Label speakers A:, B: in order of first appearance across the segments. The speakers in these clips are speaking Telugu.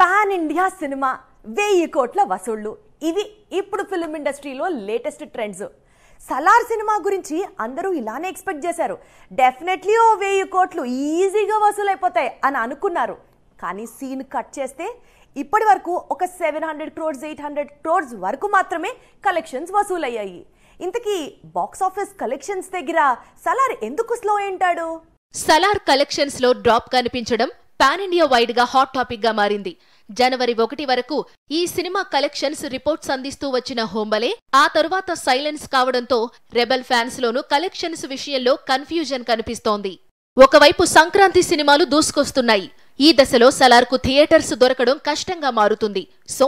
A: పాన్ ఇండియా సినిమా వెయ్యి కోట్ల వసూళ్లు ఇవి ఇప్పుడు ఫిల్మ్ ఇండస్ట్రీలో లేటెస్ట్ ట్రెండ్స్ సలార్ సినిమా గురించి అందరూ ఇలానే ఎక్స్పెక్ట్ చేశారు డెఫినెట్లీ ఓ వెయ్యి కోట్లు ఈజీగా వసూలైపోతాయి అని అనుకున్నారు కానీ సీన్ కట్ చేస్తే ఇప్పటి వరకు ఒక seven hundred crores eight hundred crores వరకు మాత్రమే కలెక్షన్స్ వసూలయ్యాయి ఇంతకీ బాక్స్ ఆఫీస్ కలెక్షన్స్ దగ్గర సలార్ ఎందుకు స్లో
B: అయింటాడు సలార్ కలెక్షన్స్ లో డ్రాప్ కనిపించడం పాన్ ఇండియా వైడ్ గా హాట్ టాపిక్ గా మారింది జనవరి ఒకటి వరకు ఈ సినిమా కలెక్షన్స్ రిపోర్ట్స్ అందిస్తూ వచ్చిన హోంబలే ఆ తరువాత సైలెన్స్ కావడంతో రెబల్ ఫ్యాన్స్ లోనూ కలెక్షన్స్ విషయంలో కన్ఫ్యూజన్ కనిపిస్తోంది ఒకవైపు సంక్రాంతి సినిమాలు దూసుకొస్తున్నాయి ఈ దశలో సలార్కు థియేటర్స్ దొరకడం కష్టంగా మారుతుంది సో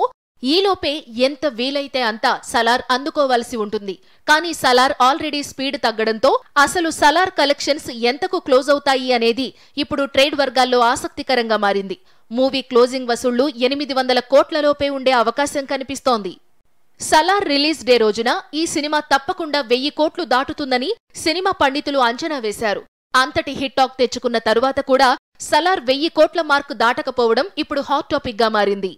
B: ఈలోపే ఎంత వీలైతే అంత సలార్ అందుకోవాల్సి ఉంటుంది కానీ సలార్ ఆల్రెడీ స్పీడ్ తగ్గడంతో అసలు సలార్ కలెక్షన్స్ ఎంతకు క్లోజ్ అవుతాయి అనేది ఇప్పుడు ట్రేడ్ వర్గాల్లో ఆసక్తికరంగా మారింది మూవీ క్లోజింగ్ వసూళ్లు ఎనిమిది వందల కోట్లలోపే ఉండే అవకాశం కనిపిస్తోంది సలార్ రిలీజ్ డే రోజున ఈ సినిమా తప్పకుండా వెయ్యి కోట్లు దాటుతుందని సినిమా పండితులు అంచనా వేశారు అంతటి హిట్ టాక్ తెచ్చుకున్న తరువాత కూడా సలార్ వెయ్యి కోట్ల మార్కు దాటకపోవడం ఇప్పుడు హాట్ టాపిక్గా మారింది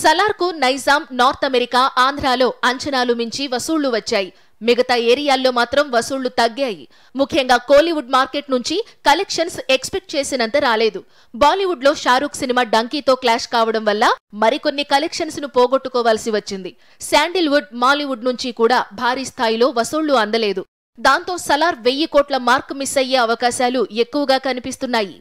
B: సలార్కు నైజాం నార్త్ అమెరికా ఆంధ్రాలో అంచనాలు మించి వసూళ్లు వచ్చాయి మిగతా ఏరియాల్లో మాత్రం వసూళ్లు తగ్గాయి ముఖ్యంగా కోలీవుడ్ మార్కెట్ నుంచి కలెక్షన్స్ ఎక్స్పెక్ట్ చేసినంత రాలేదు బాలీవుడ్ లో షారూక్ సినిమా డంకీతో క్లాష్ కావడం వల్ల మరికొన్ని కలెక్షన్స్ ను పోగొట్టుకోవాల్సి వచ్చింది శాండిల్వుడ్ మాలీవుడ్ నుంచి కూడా భారీ స్థాయిలో వసూళ్లు అందలేదు దాంతో సలార్ వెయ్యి కోట్ల మార్క్ మిస్ అయ్యే అవకాశాలు ఎక్కువగా కనిపిస్తున్నాయి